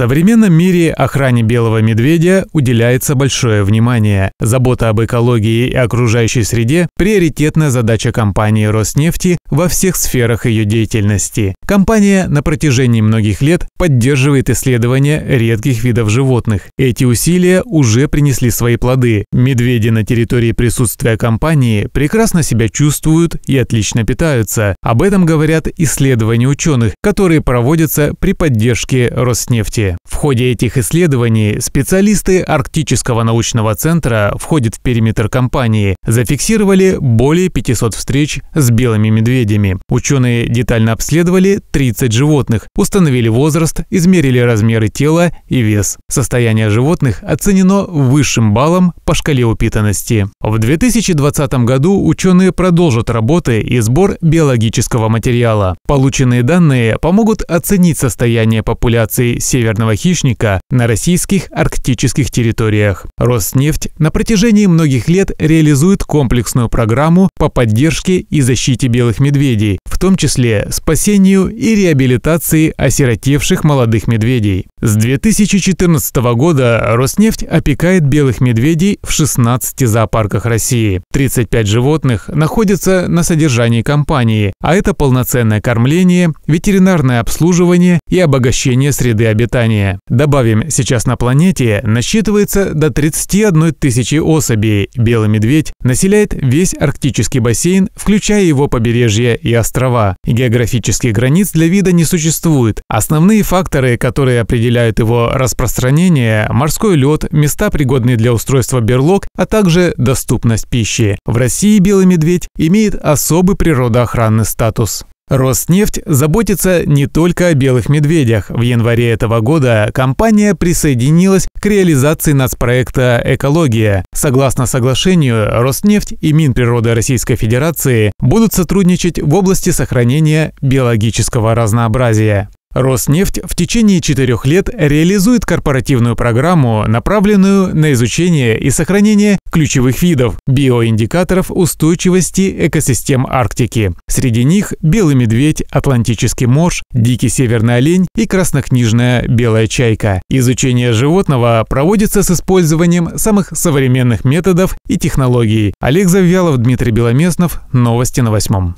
современном мире охране белого медведя уделяется большое внимание. Забота об экологии и окружающей среде – приоритетная задача компании Роснефти во всех сферах ее деятельности. Компания на протяжении многих лет поддерживает исследования редких видов животных. Эти усилия уже принесли свои плоды. Медведи на территории присутствия компании прекрасно себя чувствуют и отлично питаются. Об этом говорят исследования ученых, которые проводятся при поддержке Роснефти. В ходе этих исследований специалисты Арктического научного центра входят в периметр компании, зафиксировали более 500 встреч с белыми медведями. Ученые детально обследовали 30 животных, установили возраст, измерили размеры тела и вес. Состояние животных оценено высшим баллом по шкале упитанности. В 2020 году ученые продолжат работы и сбор биологического материала. Полученные данные помогут оценить состояние популяции северных красного хищника на российских арктических территориях. Роснефть на протяжении многих лет реализует комплексную программу по поддержке и защите белых медведей, в том числе спасению и реабилитации осиротевших молодых медведей. С 2014 года Роснефть опекает белых медведей в 16 зоопарках России. 35 животных находятся на содержании компании, а это полноценное кормление, ветеринарное обслуживание и обогащение среды обитания питания. Добавим, сейчас на планете насчитывается до 31 тысячи особей. Белый медведь населяет весь арктический бассейн, включая его побережье и острова. Географических границ для вида не существует. Основные факторы, которые определяют его распространение – морской лед, места, пригодные для устройства берлог, а также доступность пищи. В России белый медведь имеет особый природоохранный статус. Роснефть заботится не только о белых медведях. В январе этого года компания присоединилась к реализации нацпроекта «Экология». Согласно соглашению, Роснефть и Минприроды Российской Федерации будут сотрудничать в области сохранения биологического разнообразия. Роснефть в течение четырех лет реализует корпоративную программу, направленную на изучение и сохранение ключевых видов биоиндикаторов устойчивости экосистем Арктики. Среди них белый медведь, атлантический морж, дикий северный олень и краснокнижная белая чайка. Изучение животного проводится с использованием самых современных методов и технологий. Олег Завьялов, Дмитрий Беломеснов. Новости на восьмом.